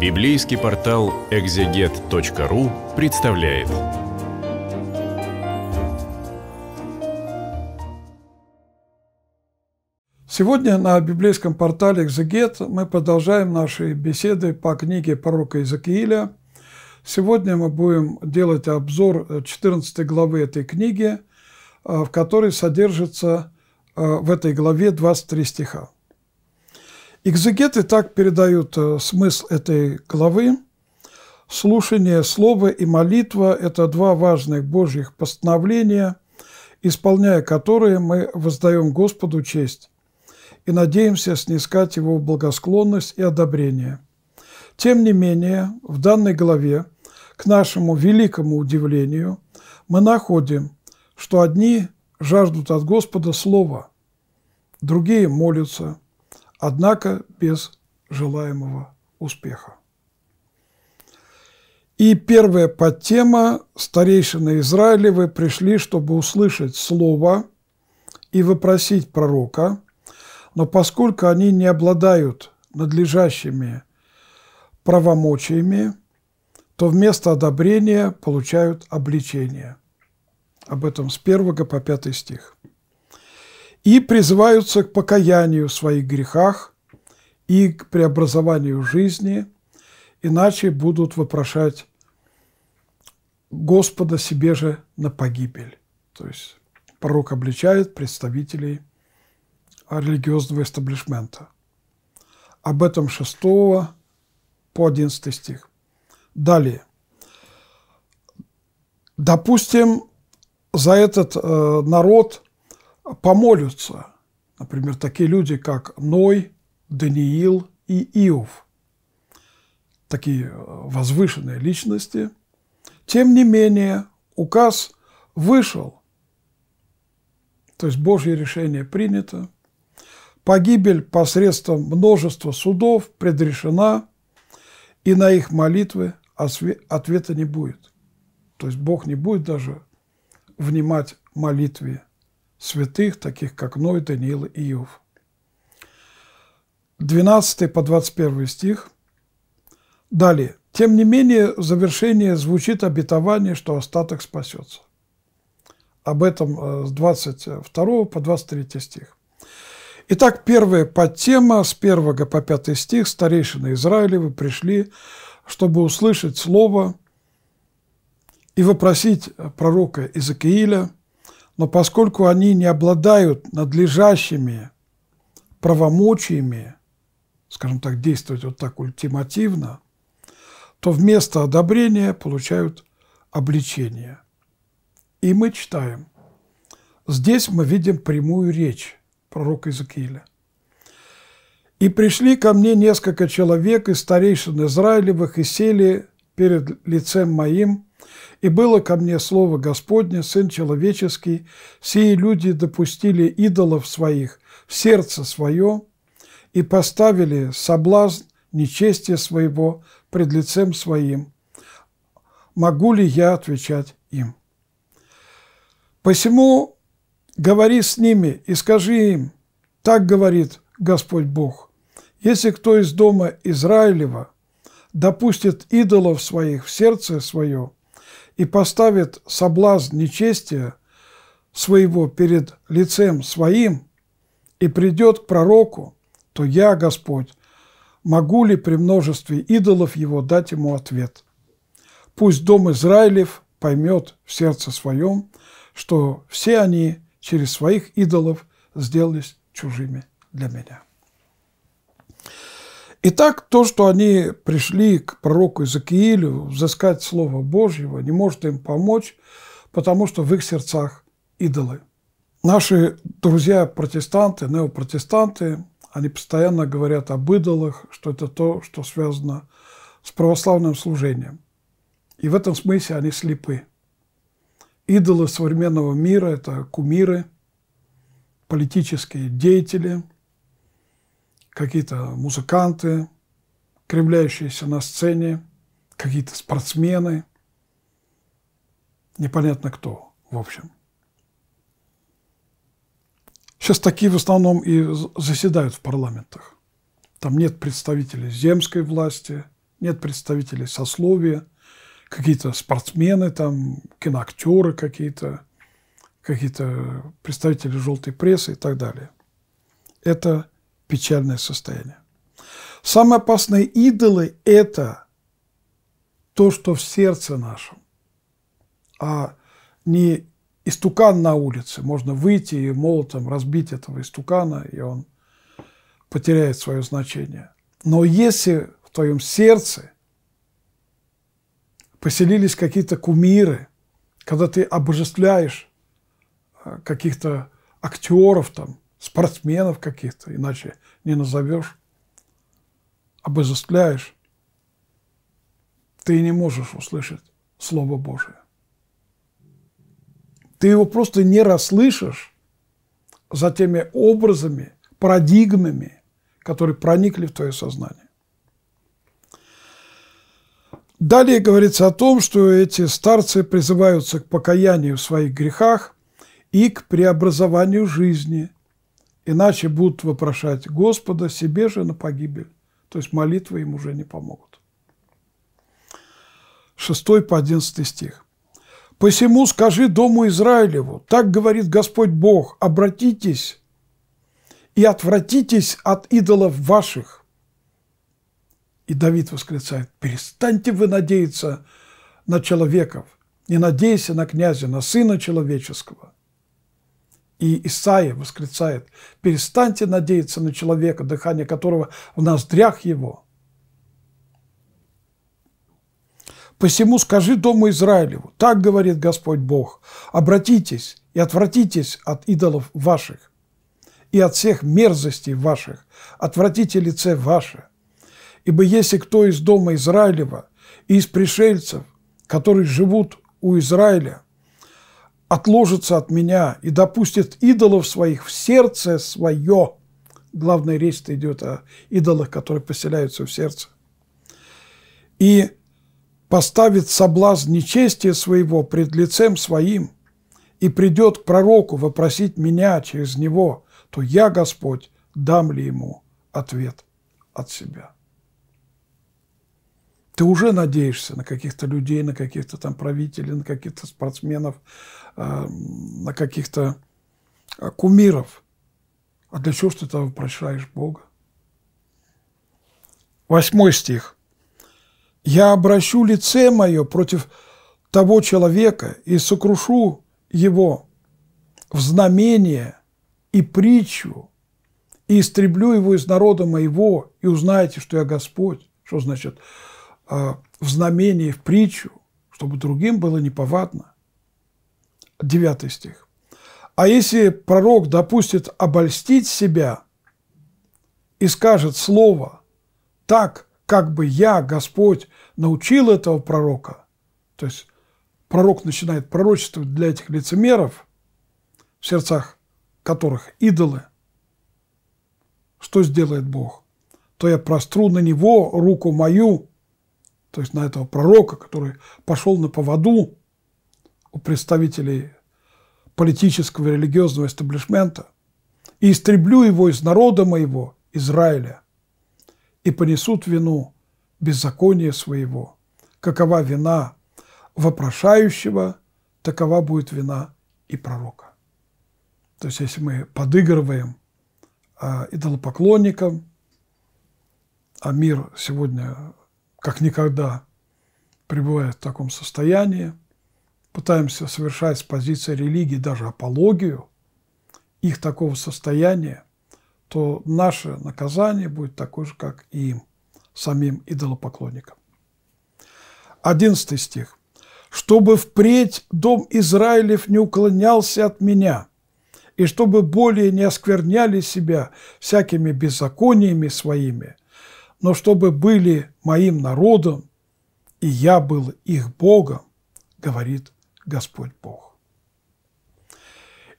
Библейский портал экзегет.ру представляет. Сегодня на библейском портале «Экзегет» мы продолжаем наши беседы по книге пророка Иезекииля. Сегодня мы будем делать обзор 14 главы этой книги, а, в которой содержится а, в этой главе 23 стиха. Экзегеты так передают э, смысл этой главы. Слушание слова и молитва – это два важных Божьих постановления, исполняя которые мы воздаем Господу честь и надеемся снискать Его благосклонность и одобрение. Тем не менее, в данной главе, к нашему великому удивлению, мы находим, что одни жаждут от Господа Слова, другие молятся – однако без желаемого успеха. И первая подтема «Старейшины Израилевы пришли, чтобы услышать слово и вопросить пророка, но поскольку они не обладают надлежащими правомочиями, то вместо одобрения получают обличение». Об этом с 1 по 5 стих и призываются к покаянию в своих грехах и к преобразованию жизни, иначе будут вопрошать Господа себе же на погибель. То есть пророк обличает представителей религиозного эстаблишмента. Об этом 6 по 11 стих. Далее. Допустим, за этот э, народ – помолятся. Например, такие люди, как Ной, Даниил и Иов. Такие э, возвышенные личности. Тем не менее, указ вышел. То есть Божье решение принято. Погибель посредством множества судов предрешена, и на их молитвы ответа не будет. То есть Бог не будет даже внимать молитве святых, таких как Ной, Даниил и Иов. 12 по 21 стих. Далее. Тем не менее, в завершении звучит обетование, что остаток спасется. Об этом э, с 22 по 23 стих. Итак, первая подтема с 1 по 5 стих «Старейшины Израилевы пришли, чтобы услышать слово и вопросить пророка Иезекииля – но поскольку они не обладают надлежащими правомочиями, скажем так, действовать вот так ультимативно, то вместо одобрения получают обличение. И мы читаем. Здесь мы видим прямую речь пророка Иезекииля. «И пришли ко мне несколько человек из старейшин Израилевых и сели перед лицем моим, и было ко мне слово Господне, Сын Человеческий, сие люди допустили идолов своих в сердце свое и поставили соблазн нечестия своего пред лицем своим. Могу ли я отвечать им? Посему говори с ними и скажи им, так говорит Господь Бог, если кто из дома Израилева допустит идолов своих в сердце свое, и поставит соблазн нечестия своего перед лицем своим и придет к пророку, то я, Господь, могу ли при множестве идолов его дать ему ответ? Пусть дом Израилев поймет в сердце своем, что все они через своих идолов сделались чужими для меня. Итак, то, что они пришли к пророку Иезекиилю взыскать Слово Божьего, не может им помочь, потому что в их сердцах идолы. Наши друзья-протестанты, неопротестанты, они постоянно говорят об идолах, что это то, что связано с православным служением. И в этом смысле они слепы. Идолы современного мира – это кумиры, политические деятели – какие-то музыканты, кривляющиеся на сцене, какие-то спортсмены, непонятно кто, в общем. Сейчас такие в основном и заседают в парламентах. Там нет представителей земской власти, нет представителей сословия, какие-то спортсмены, там киноактеры какие-то, какие-то представители желтой прессы и так далее. Это печальное состояние. Самые опасные идолы – это то, что в сердце нашем, а не истукан на улице. Можно выйти и молотом разбить этого истукана, и он потеряет свое значение. Но если в твоем сердце поселились какие-то кумиры, когда ты обожествляешь э, каких-то актеров там, спортсменов каких-то, иначе не назовешь, обозыстляешь, ты не можешь услышать Слово Божие. Ты его просто не расслышишь за теми образами, парадигмами, которые проникли в твое сознание. Далее говорится о том, что эти старцы призываются к покаянию в своих грехах и к преобразованию жизни, Иначе будут вопрошать Господа себе же на погибель. То есть молитвы им уже не помогут. 6 по 11 стих. «Посему скажи дому Израилеву, так говорит Господь Бог, обратитесь и отвратитесь от идолов ваших». И Давид восклицает, «Перестаньте вы надеяться на человеков, не надейся на князя, на сына человеческого, и Исаия восклицает, перестаньте надеяться на человека, дыхание которого в ноздрях его. Посему скажи дому Израилеву, так говорит Господь Бог, обратитесь и отвратитесь от идолов ваших и от всех мерзостей ваших, отвратите лице ваше. Ибо если кто из дома Израилева и из пришельцев, которые живут у Израиля, отложится от меня и допустит идолов своих в сердце свое. Главная речь-то идет о идолах, которые поселяются в сердце. И поставит соблазн нечестия своего пред лицем своим и придет к пророку вопросить меня через него, то я, Господь, дам ли ему ответ от себя. Ты уже надеешься на каких-то людей, на каких-то там правителей, на каких-то спортсменов, а, на каких-то а, кумиров. А для чего ты там прощаешь Бога? Восьмой стих. «Я обращу лице мое против того человека и сокрушу его в знамение и притчу, и истреблю его из народа моего, и узнаете, что я Господь». Что значит а, в знамении, в притчу, чтобы другим было неповадно. 9 стих. А если пророк допустит обольстить себя и скажет слово так, как бы я, Господь, научил этого пророка, то есть пророк начинает пророчествовать для этих лицемеров, в сердцах которых идолы, что сделает Бог? То я простру на него руку мою, то есть на этого пророка, который пошел на поводу у представителей политического и религиозного эстаблишмента, и истреблю его из народа моего, Израиля, и понесут вину беззакония своего. Какова вина вопрошающего, такова будет вина и пророка. То есть, если мы подыгрываем а, идолопоклонникам, а мир сегодня как никогда пребывает в таком состоянии – пытаемся совершать с позиции религии даже апологию их такого состояния, то наше наказание будет такое же, как и им, самим идолопоклонникам. 11 стих. «Чтобы впредь дом Израилев не уклонялся от меня, и чтобы более не оскверняли себя всякими беззакониями своими, но чтобы были моим народом, и я был их Богом, говорит Господь Бог.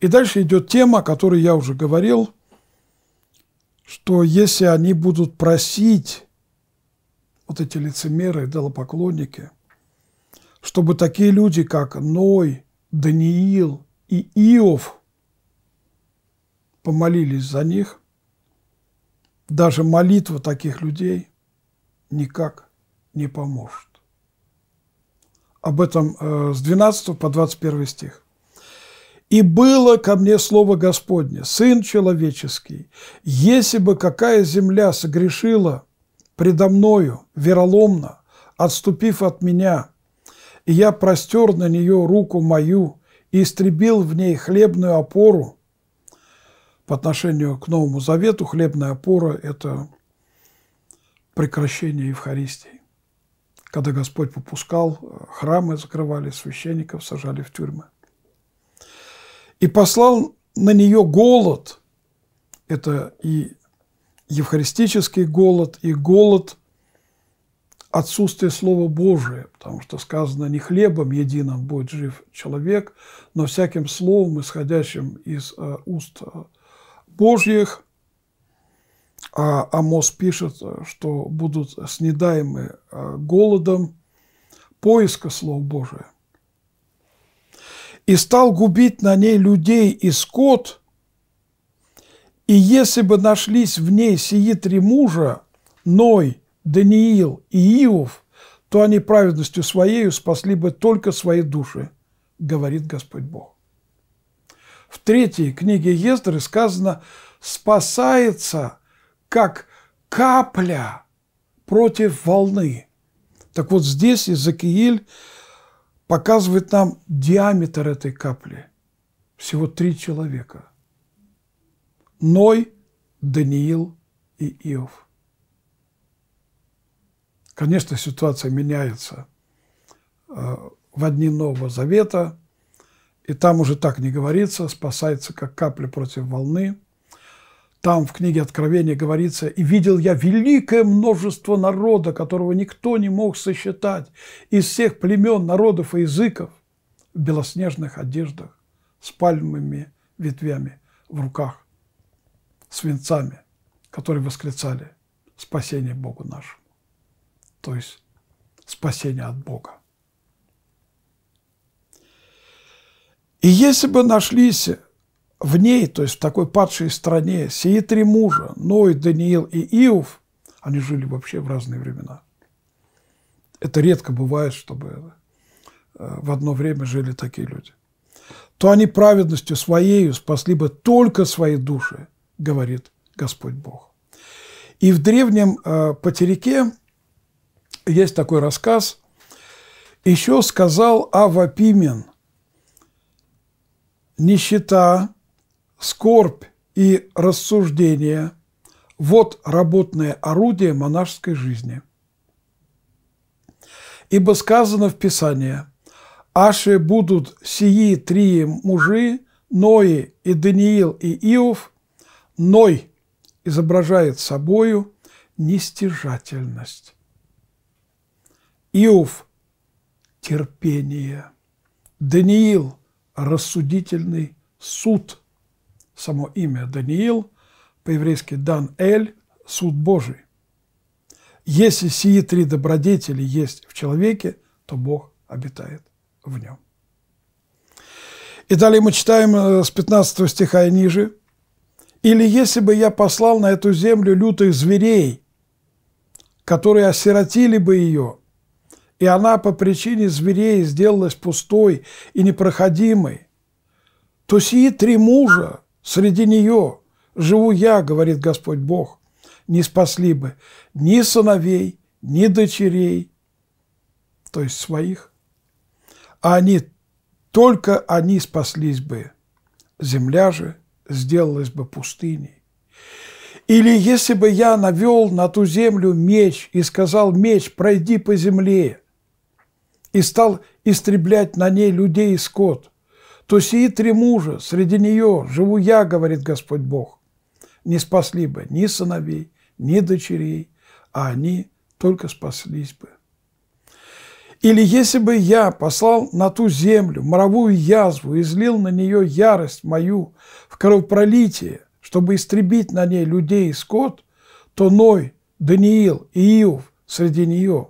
И дальше идет тема, о которой я уже говорил, что если они будут просить, вот эти лицемеры, идолопоклонники, чтобы такие люди, как Ной, Даниил и Иов, помолились за них, даже молитва таких людей никак не поможет об этом э, с 12 по 21 стих. «И было ко мне слово Господне, Сын Человеческий, если бы какая земля согрешила предо мною вероломно, отступив от меня, и я простер на нее руку мою и истребил в ней хлебную опору, по отношению к Новому Завету хлебная опора – это прекращение Евхаристии когда Господь попускал, э, храмы закрывали, священников сажали в тюрьмы. И послал на нее голод. Это и евхаристический голод, и голод отсутствия Слова Божия, потому что сказано, не хлебом единым будет жив человек, но всяким словом, исходящим из э, уст э, Божьих – а Амос пишет, э, что будут снедаемы э, голодом поиска Слова Божия. И стал губить на ней людей и скот, и если бы нашлись в ней сии три мужа, Ной, Даниил и Иов, то они праведностью своей спасли бы только свои души, говорит Господь Бог. В третьей книге Ездры сказано «спасается» как капля против волны. Так вот здесь Иезекииль показывает нам диаметр этой капли. Всего три человека. Ной, Даниил и Иов. Конечно, ситуация меняется э, в одни Нового Завета, и там уже так не говорится, спасается как капля против волны. Там в книге Откровения говорится, «И видел я великое множество народа, которого никто не мог сосчитать, из всех племен, народов и языков, в белоснежных одеждах, с пальмами, ветвями в руках, с венцами, которые восклицали спасение Богу нашему». То есть спасение от Бога. И если бы нашлись в ней, то есть в такой падшей стране, сии три мужа, Ной, Даниил и Иов, они жили вообще в разные времена. Это редко бывает, чтобы э, в одно время жили такие люди. То они праведностью своею спасли бы только свои души, говорит Господь Бог. И в древнем э, Патерике есть такой рассказ. Еще сказал Ава Пимен нищета скорбь и рассуждение – вот работное орудие монашеской жизни. Ибо сказано в Писании «Аши будут сии три мужи, Ной и Даниил и Иов, Ной изображает собою нестяжательность. Иов – терпение, Даниил – рассудительный суд – само имя Даниил, по-еврейски Дан Эль, суд Божий. Если сии три добродетели есть в человеке, то Бог обитает в нем. И далее мы читаем э, с 15 стиха и ниже. «Или если бы я послал на эту землю лютых зверей, которые осиротили бы ее, и она по причине зверей сделалась пустой и непроходимой, то сии три мужа, Среди нее живу я, говорит Господь Бог. Не спасли бы ни сыновей, ни дочерей, то есть своих, а они, только они спаслись бы. Земля же сделалась бы пустыней. Или если бы я навел на ту землю меч и сказал, меч, пройди по земле, и стал истреблять на ней людей и скот, то сии три мужа, среди нее живу я, говорит Господь Бог. Не спасли бы ни сыновей, ни дочерей, а они только спаслись бы. Или если бы я послал на ту землю моровую язву и злил на нее ярость мою в кровопролитие, чтобы истребить на ней людей и скот, то Ной, Даниил и Иов среди нее.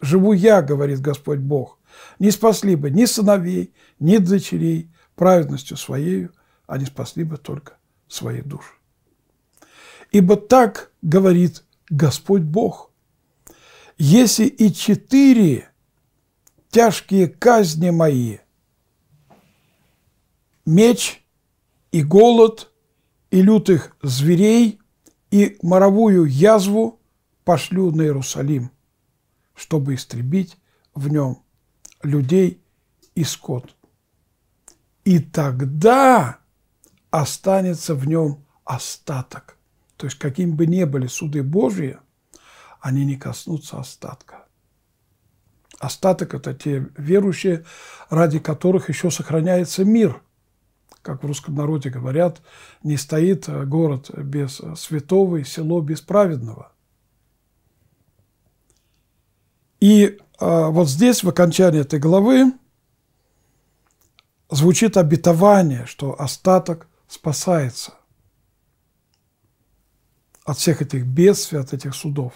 Живу я, говорит Господь Бог. Не спасли бы ни сыновей, ни дочерей праведностью своею, они спасли бы только свои души. Ибо так говорит Господь Бог. Если и четыре тяжкие казни мои, меч и голод и лютых зверей и моровую язву пошлю на Иерусалим, чтобы истребить в нем людей и скот и тогда останется в нем остаток. То есть, каким бы ни были суды Божьи, они не коснутся остатка. Остаток – это те верующие, ради которых еще сохраняется мир. Как в русском народе говорят, не стоит э, город без э, святого и село без праведного. И э, вот здесь, в окончании этой главы, звучит обетование, что остаток спасается от всех этих бедствий, от этих судов.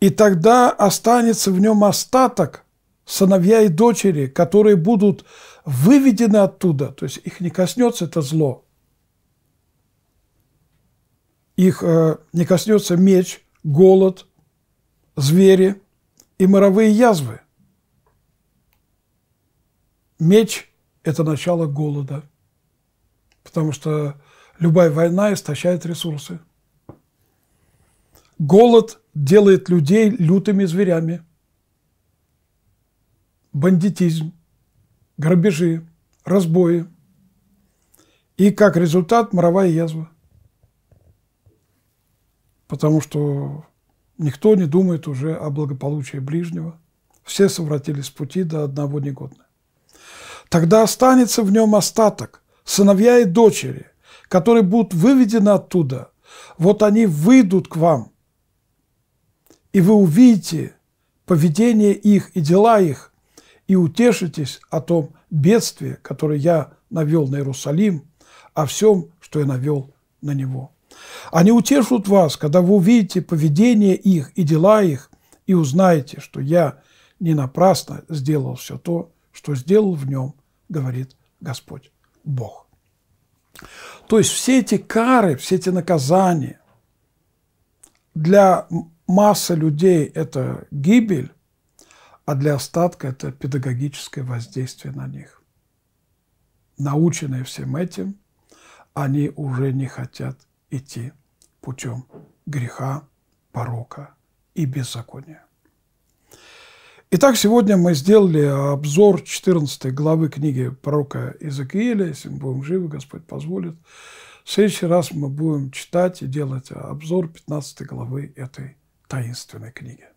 И тогда останется в нем остаток сыновья и дочери, которые будут выведены оттуда, то есть их не коснется это зло, их э, не коснется меч, голод, звери и моровые язвы – меч – это начало голода, потому что любая война истощает ресурсы. Голод делает людей лютыми зверями. Бандитизм, грабежи, разбои. И как результат – моровая язва. Потому что никто не думает уже о благополучии ближнего. Все совратились с пути до одного негодного. Тогда останется в нем остаток, сыновья и дочери, которые будут выведены оттуда. Вот они выйдут к вам, и вы увидите поведение их и дела их, и утешитесь о том бедствии, которое я навел на Иерусалим, о всем, что я навел на него. Они утешат вас, когда вы увидите поведение их и дела их, и узнаете, что я не напрасно сделал все то, что сделал в нем говорит Господь Бог. То есть все эти кары, все эти наказания для массы людей это гибель, а для остатка это педагогическое воздействие на них. Наученные всем этим, они уже не хотят идти путем греха, порока и беззакония. Итак, сегодня мы сделали обзор 14 главы книги пророка Иезекииля. Если мы будем живы, Господь позволит. В следующий раз мы будем читать и делать обзор 15 главы этой таинственной книги.